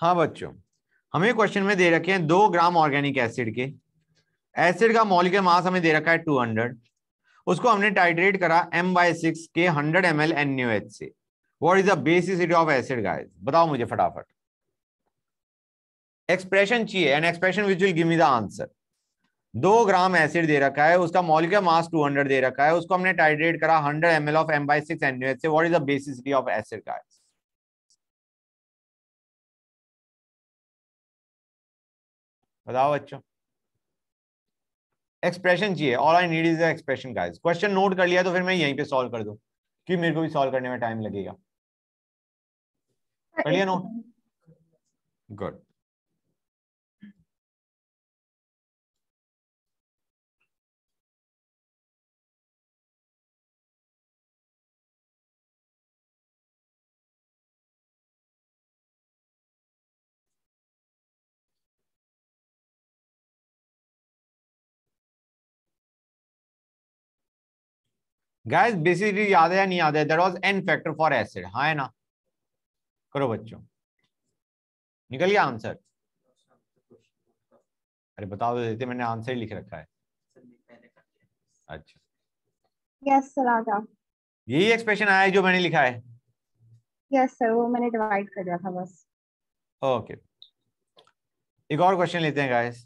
हाँ बच्चों हमें क्वेश्चन में दे रखे हैं दो ग्राम ऑर्गेनिक एसिड के एसिड का मॉलिक मास हमें दे रखा है टू हंड्रेड उसको हमने टाइट्रेट करा एम बाई सिक्स के hundred mL N U H एच से what is the basicity of acid guys बताओ मुझे फटाफट एक्सप्रेशन चाहिए an expression which will give me the answer दो ग्राम एसिड दे रखा है उसका मॉलिक मास हंड्रेड दे रखा है उसको हमने टाइट्रेट करा M L of M by 6 NaOH से what is the basicity of acid guys बताओ बच्चों एक्सप्रेशन चाहिए all I need is expression guys question note कर लिया तो फिर मैं यहीं पे सॉल्व कर दूं कि मेरे को भी सॉल्व करने में टाइम लगेगा हाँ, कर लिया नोट गुड गाइस बेसिकली याद है या नहीं याद है that was N factor for acid हाँ है ना करो बच्चों निकल गया आंसर अरे बता दो तो देते मैंने आंसर ही लिख रखा है अच्छा यस सर आजा यही एक्सप्रेशन आया है जो मैंने लिखा है यस सर वो मैंने डिवाइड कर दिया था बस ओके एक और क्वेश्चन लेते हैं गाइस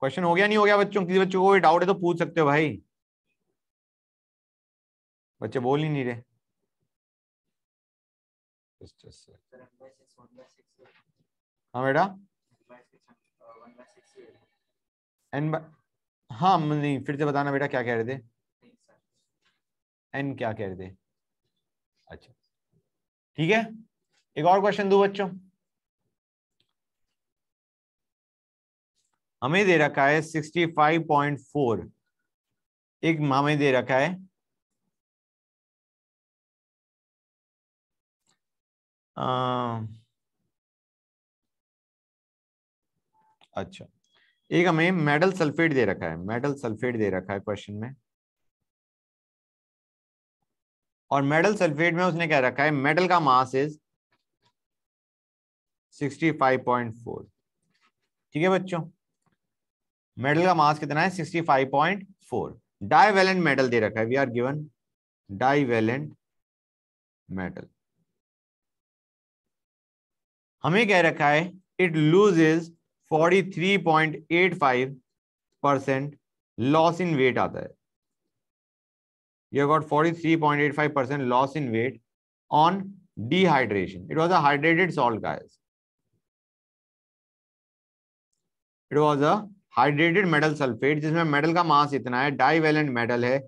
क्वेश्चन हो गया नहीं हो गया बच्चों किसी बच्चों को कोई डाउट है तो पूछ सकते हो भाई बच्चे बोल ही नहीं रहे हाँ बेटा एन uh, हाँ नहीं फिर से बताना बेटा क्या कह रहे थे एन क्या कह रहे थे अच्छा ठीक है एक और क्वेश्चन दो बच्चों हमें दे रखा है सिक्सटी फाइव पॉइंट फोर एक हमें दे रखा है अच्छा एक हमें मेडल सल्फेट दे रखा है मेडल सल्फेट दे रखा है क्वेश्चन में और मेडल सल्फेट में उसने क्या रखा है मेडल का मास इज 65.4 ठीक है बच्चों मेडल का मास कितना है 65.4 डाइवेलेंट मेडल दे रखा है we are given divalent metal हमें कह रखा है it loses 43.85 percent loss in weight आता है you got 43.85 percent loss in weight on dehydration it was a hydrated salt guys. It was a hydrated metal sulphate जिसमें metal का mass इतना है डाइवेलेंट मेटल है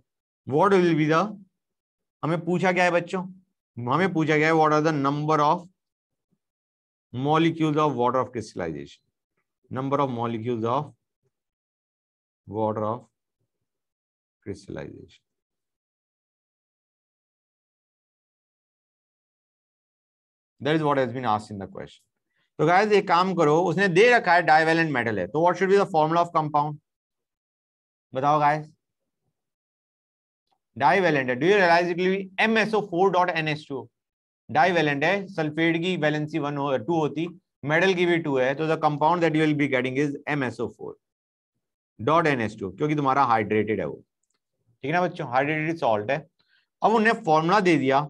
वॉट विल बी द हमें पूछा गया है बच्चों हमें पूछा गया है what are the number of molecules of water of crystallization number of molecules of water of crystallization that is what has been asked in the question तो गाइस एक काम करो उसने दे रखा है डाइवेलेंट मेटल है तो what should be the formula of compound बताओ गाइस डाइवेलेंट है do you realize it will be MSO4.NH2 divalent है सल्फेट की वैलेंसी वन हो टू होती मेडल की भी टू है तो the compound that you will be getting is M S O four dot N S two क्योंकि तुम्हारा हाइड्रेटेड है वो ठीक है ना बच्चों हाइड्रेटेड सॉल्ट है अब उन्हें फॉर्मूला दे दिया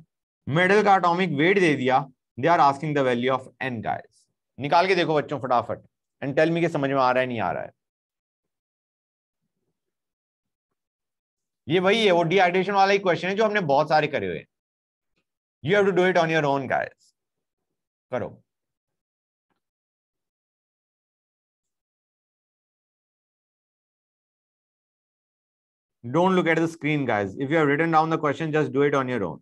मेडल का अटोमिक वेट दे दिया they are asking the value of N guys निकाल के देखो बच्चों फटाफट एंड टेल मी के समझ में आ रहा है नहीं आ रहा है ये वही है वो डिहाइड्रेशन वाला ही क्वेश्चन है जो हमने बहुत सारे करे हुए हैं You have to do it on your own, guys. Karo. Don't look at the screen, guys. If you have written down the question, just do it on your own.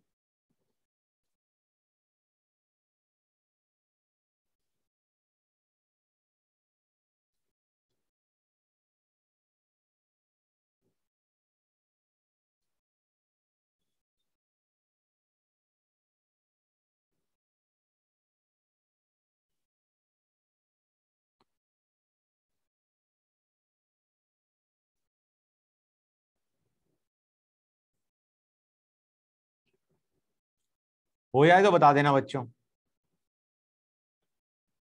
हो जाए तो बता देना बच्चों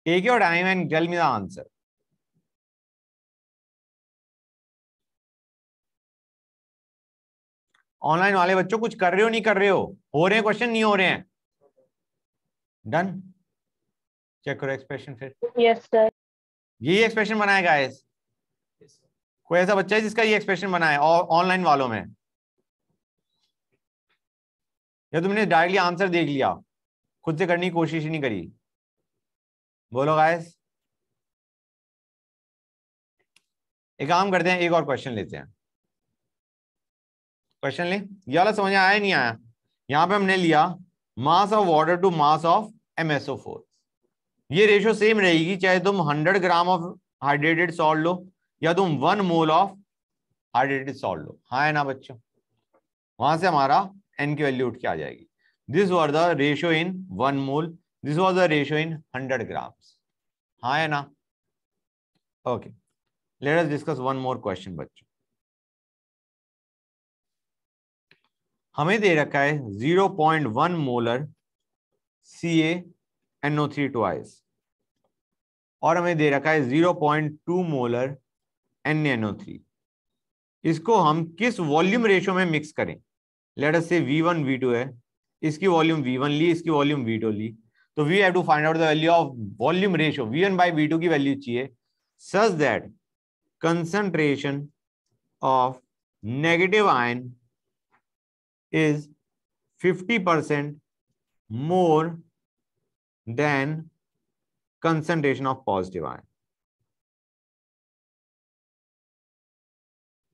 take your time and tell me the answer online वाले बच्चों कुछ कर रहे हो नहीं कर रहे हो हो रहे हैं क्वेश्चन नहीं हो रहे हैं डन चेक करो एक्सप्रेशन फिर यस सर ये एक्सप्रेशन बनाएगा yes, कोई ऐसा बच्चा है जिसका ये एक्सप्रेशन बनाए ऑनलाइन वालों में या तुमने डायरेक्टली आंसर देख लिया खुद से करने की कोशिश ही नहीं करी बोलो गायस एक काम करते हैं एक और क्वेश्चन लेते हैं क्वेश्चन ले ये वाला समझ आया नहीं आया यहां पे हमने लिया mass of water to mass of MSO four ये रेशियो सेम रहेगी चाहे तुम 100 ग्राम ऑफ हाइड्रेटेड सॉल्ट लो या तुम one mole of hydrated salt लो हाँ है ना बच्चों वहां से हमारा एन की वैल्यू उठ के आ जाएगी this was the ratio in one mole this was the ratio in hundred grams हाँ है ना okay let us discuss one more question बच्चों हमें दे रखा है one molar C NO three ice और हमें दे रखा है zero point two molar N NO three इसको हम किस वॉल्यूम रेशो में मिक्स करें let us say V one we to है इसकी वॉल्यूम वी वन ली इसकी वॉल्यूम वी टू ली तो we have to find out the value of volume ratio V one by V two की value चाहिए such that concentration of negative ion is fifty percent more than concentration of positive ion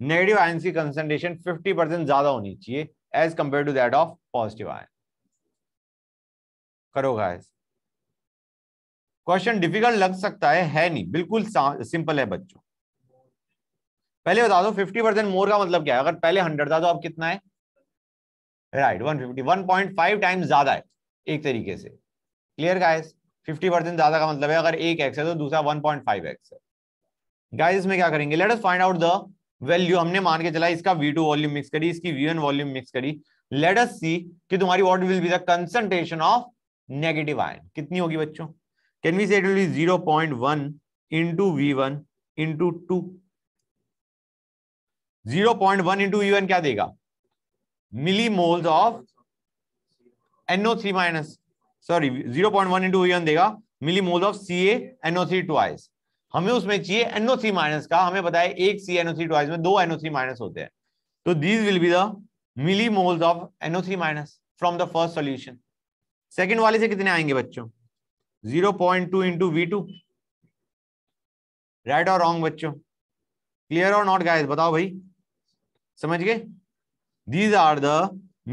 negative ion की concentration 50 percent ज्यादा होनी चाहिए as compared to that of positive ion. करो guys question difficult लग सकता है है नहीं बिल्कुल सिंपल है बच्चों पहले बता दो 50 परसेंट मोर का मतलब क्या है अगर पहले 100 था तो अब कितना है राइट 150 1.5 टाइम ज्यादा है एक तरीके से क्लियर गाइस 50 परसेंट ज्यादा का मतलब है अगर एक एक्स है तो दूसरा 1.5 एक्स है गाइस इसमें क्या करेंगे let us find out the value हमने मान के चला इसका वी टू वॉल्यूम मिक्स करी इसकी वी वन वॉल्यूम मिक्स करी लेट अस सी कि तुम्हारी what will be the concentration of negative ion कितनी होगी बच्चों can we say it will be zero point one into V one into two zero point one into V one क्या देगा milli moles of NO three minus sorry zero point one into V one देगा milli moles of C A NO three to ice हमें उसमें चाहिए NO C minus का हमें बताए एक सी एनओ सी ट्वाइस में दो एनओ सी माइनस होते हैं तो these will be the milli moles of NO C minus from the first solution second वाले से कितने आएंगे बच्चों zero point two into V two right और रॉन्ग बच्चों क्लियर और नॉट गाइस बताओ भाई समझ गए these are the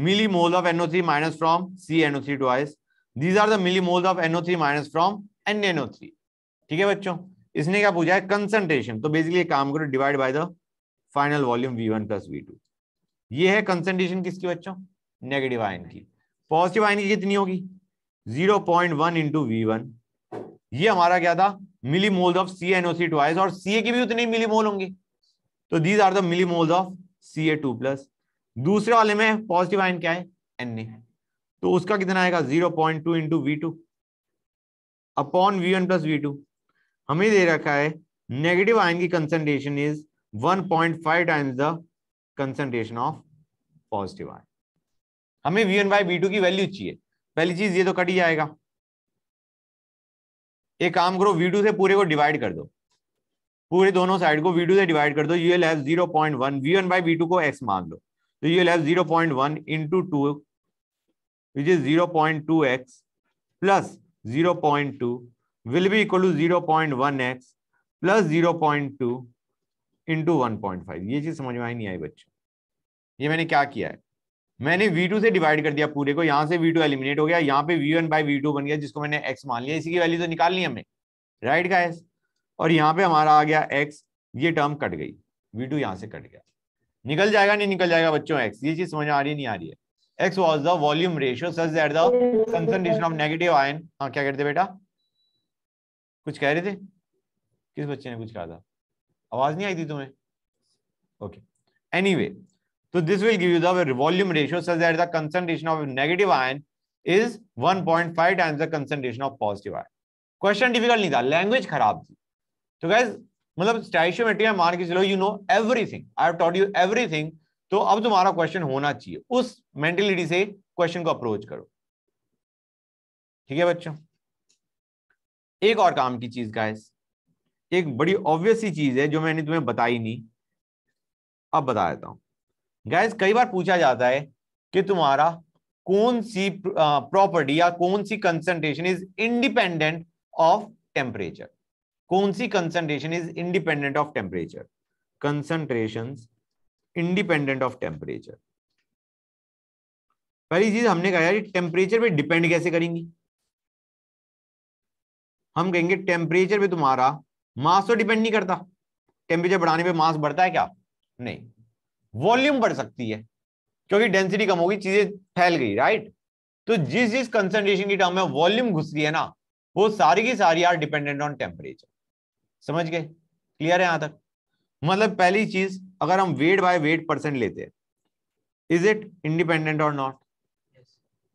milli mole of NO C minus from C NO C twice these are the milli mole of NO C minus from N NO C ठीक है बच्चों इसने क्या पूछा है कंसंट्रेशन तो बेसिकली काम करो divide by the final volume V one plus V two ये है कंसंट्रेशन किसकी बच्चों नेगेटिव आयन की पॉजिटिव आयन की कितनी होगी zero point one into V one ये हमारा क्या था milli moles of C NO C twice और सीए की भी उतने मिली मोल होंगे तो these are the milli moles of C A two plus दूसरे वाले में पॉजिटिव आयन क्या है एन ए तो उसका कितना आएगा zero point two into V two upon V one plus V two हमें दे रखा है नेगेटिव आयन की concentration is 1.5 times the concentration of positive ion हमें V N by B two की वैल्यू चाहिए पहली चीज ये तो कट ही जाएगा एक काम करो वी टू से पूरे को डिवाइड कर दो पूरे दोनों साइड को वी टू से डिवाइड कर दो you'll have zero point one V N by B two को एक्स मान लो तो you'll have zero point one into two which is zero point two X plus zero point two will be equal to 0.1x plus zero point two into one point five ये चीज समझ में आई नहीं आई बच्चों ये मैंने क्या किया है मैंने V2 से डिवाइड कर दिया पूरे को यहाँ से V2 एलिमिनेट हो गया यहाँ पे V1 वन बाई वी बन गया जिसको मैंने x मान लिया इसी की वैल्यू तो निकाल निकालनी हमें राइट right गाइस और यहाँ पे हमारा आ गया x ये टर्म कट गई V2 टू यहाँ से कट गया निकल जाएगा नहीं निकल जाएगा बच्चों x ये चीज समझ आ रही नहीं आ रही है X was the volume ratio such that the concentration of negative ion हाँ क्या करते बेटा कुछ कह रहे थे किस बच्चे ने कुछ कहा था आवाज नहीं आई थी तुम्हें ओके एनी वे तो this will give you volume ratio that the concentration of negative ion is 1.5 point five times the concentration of positive ion question difficult नहीं था लैंग्वेज खराब थी तो गैस मतलब स्टैशियोमेट्री मार के चलो you know everything I taught you everything तो अब तुम्हारा क्वेश्चन होना चाहिए उस मेंटेलिटी से क्वेश्चन को अप्रोच करो ठीक है बच्चों एक और काम की चीज गाइस एक बड़ी ऑब्वियस ही चीज है जो मैंने तुम्हें बताई नहीं अब बता देता हूं गैस कई बार पूछा जाता है कि तुम्हारा कौन सी प्रॉपर्टी या कौन सी concentration is independent of temperature कौन सी concentration is independent of temperature concentration independent of temperature पहली चीज हमने कहा टेम्परेचर पे डिपेंड कैसे करेंगी हम कहेंगे टेम्परेचर भी तुम्हारा मास तो डिपेंड नहीं करता टेम्परेचर बढ़ाने पे मास बढ़ता है क्या नहीं वॉल्यूम बढ़ सकती है क्योंकि डेंसिटी कम होगी चीजें फैल गई राइट तो जिस जिस कंसेंट्रेशन की टर्म में वॉल्यूम घुस गई है ना वो सारी की सारी आर डिपेंडेंट ऑन टेम्परेचर समझ गए क्लियर है यहां तक मतलब पहली चीज अगर हम वेट बाय वेट परसेंट लेते हैं इज इट इंडिपेंडेंट और नॉट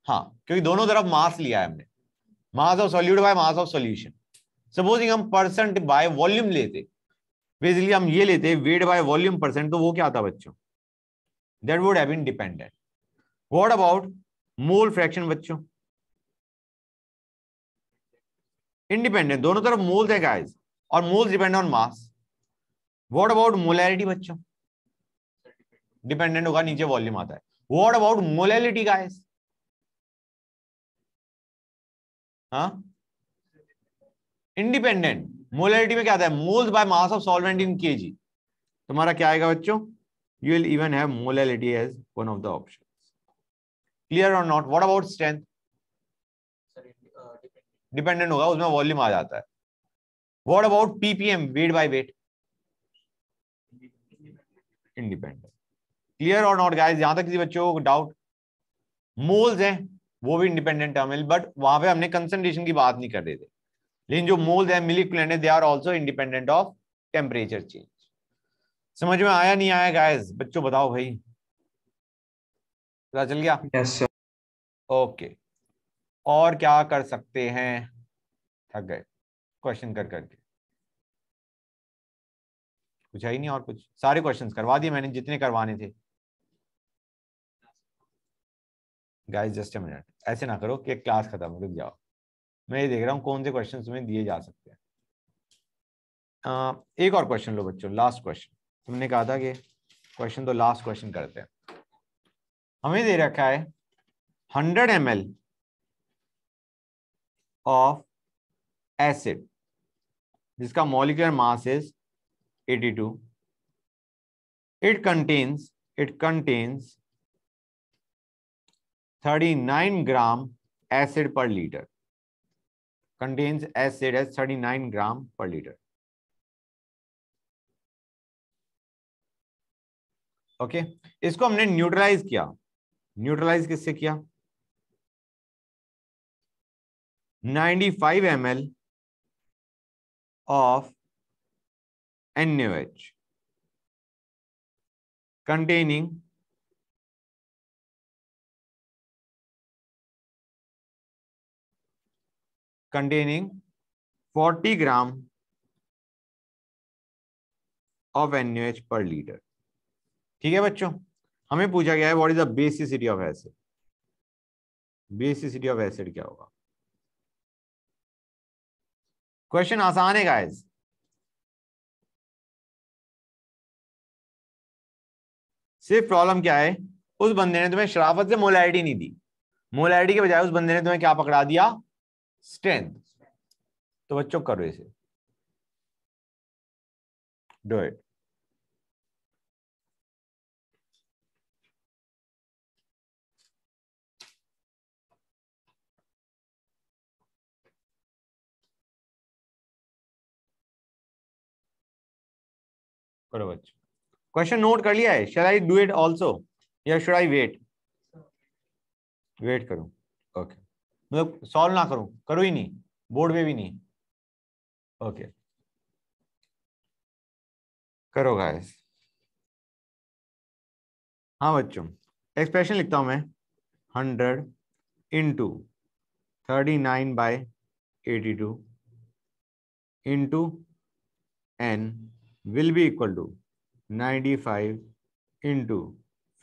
हाँ क्योंकि दोनों तरफ मास लिया है हमने mass of solute by mass of solution supposing हम परसेंट बाय वॉल्यूम लेते बेसिकली हम ये लेते वेट बाय वॉल्यूम परसेंट तो वो क्या था बच्चों that would have been dependent what about mole fraction बच्चों इंडिपेंडेंट दोनों तरफ मोल्स है गाइस और moles depend on mass what about molarity बच्चों डिपेंडेंट होगा नीचे वॉल्यूम आता है what about molality guys independent हाँ? मोलरिटी में क्या आता है moles by mass of solvent in KG तुम्हारा क्या आएगा बच्चों you will even have molarity as one of the option clear और not what about strength dependent होगा उसमें वॉल्यूम आ जाता है what about PPM weight by weight independent clear और नॉट गाइस यहां तक किसी बच्चों को डाउट मोल्स हैं वो भी इंडिपेंडेंट टर्म है बट वहां पे हमने कंसेंट्रेशन की बात नहीं कर देते लेकिन जो मोल्स है मिलिकुलेंट है they are also independent of temperature change समझ में आया नहीं आया गाइस बच्चों बताओ भाई पता चल गया yes, sir. ओके और क्या कर सकते हैं थक गए क्वेश्चन कर करके कुछ है ही नहीं और कुछ सारे क्वेश्चंस करवा दिए मैंने जितने करवाने थे गाइस जस्ट अ मिनट ऐसे ना करो कि क्लास खत्म रुक जाओ मैं ये देख रहा हूँ कौन से क्वेश्चन तुम्हें दिए जा सकते हैं एक और क्वेश्चन लो बच्चों लास्ट क्वेश्चन तुमने कहा था कि क्वेश्चन तो लास्ट क्वेश्चन करते हैं हमें दे रखा है हंड्रेड एम ऑफ एसिड जिसका molecular mass is 82 it contains it contains 39 gram acid per litre acid acid thirty 39 gram per litre okay okay? इसको हमने न्यूट्रलाइज किया न्यूट्रलाइज किससे किया 95 five M L of N H containing containing 40 gram of NaOH per liter. ठीक है बच्चों हमें पूछा गया है what is the basicity of acid basicity of acid क्या होगा क्वेश्चन आसान है गाइस सिर्फ प्रॉब्लम क्या है उस बंदे ने तुम्हें शराफत से मोलैरिटी नहीं दी मोलैरिटी के बजाय उस बंदे ने तुम्हें क्या पकड़ा दिया स्ट्रेंथ तो बच्चों करो इसे डू इट करो बच्चों क्वेश्चन नोट कर लिया है shall I do it also या शुड आई वेट वेट करो ओके okay. मतलब सॉल्व ना करो करो ही नहीं बोर्ड में भी नहीं ओके करो गाइस हाँ बच्चों एक्सप्रेशन लिखता हूं मैं hundred into thirty nine by eighty two into N will be equal to ninety five into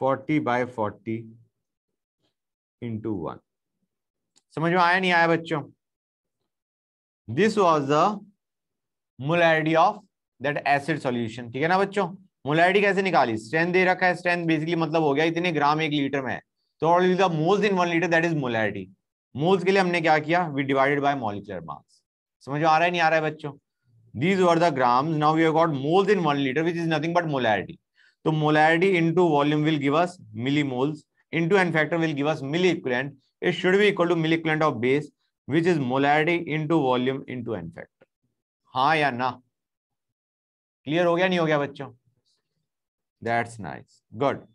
forty by forty into one समझ में आया नहीं आया बच्चों this was the molarity of that acid solution ठीक है ना बच्चों मोलैरिटी कैसे निकाली स्ट्रेंथ दे रखा है स्ट्रेंथ बेसिकली मतलब हो गया इतने ग्राम एक लीटर में तो the moles in one litre that is molarity moles के लिए हमने क्या किया we divided by molecular mass समझ में आ रहा है नहीं आ रहा है बच्चों these were the grams now we have got moles in 1 liter which is nothing but molarity so तो molarity into volume will give us millimoles into N factor will give us milli equivalent it should be equal to milliculant of base which is molarity into volume into n factor हाँ या ना clear हो गया नहीं हो गया बच्चों that's nice good